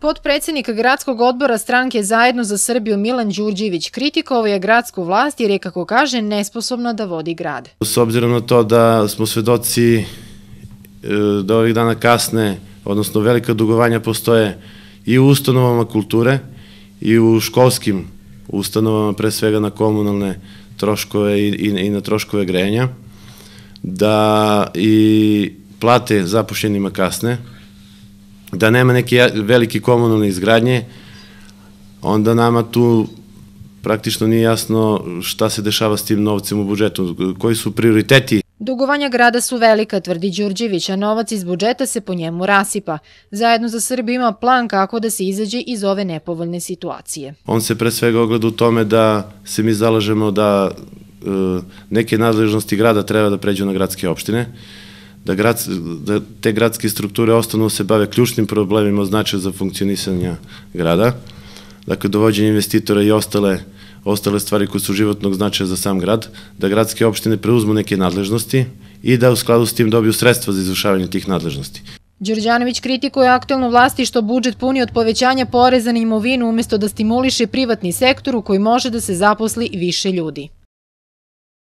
Podpredsednik gradskog odbora stranke Zajedno za Srbiju Milan Đurđević kritikovao je gradsku vlast jer je, kako kaže, nesposobna da vodi grad. S obzirom na to da smo svedoci e, da ovih dana kasne, odnosno velika dugovanja postoje i u ustanovama kulture i u školskim ustanovama, pre svega na komunalne troškove i, i, i na troškove grejanja, da i plate zapušenima kasne, da nema neke velike komunalne izgradnje, onda nama tu praktično nije jasno šta se dešava s tim novcem u budžetu, koji su prioriteti. Dugovanja grada su velika, tvrdi Đurđević, a novac iz budžeta se po njemu rasipa. Zajedno za Srbiju ima plan kako da se izađe iz ove nepovoljne situacije. On se pre svega ogleda u tome da se mi zalažemo da e, neke nadležnosti grada treba da pređu na gradske opštine da, grad, da te gradske strukture ostanu se bave ključnim problemima znači za funkcionisanje grada, dakle dovođenje investitora i ostale ostale stvari koje su životnog značaja za sam grad, da gradske opštine preuzmu neke nadležnosti i da u skladu s tim dobiju sredstva za izvršavanje tih nadležnosti. Đorđanović kritikuje aktualnu vlasti što budžet puni od povećanja poreza na imovinu umesto da stimuliše privatni sektor u koji može da se zaposli više ljudi.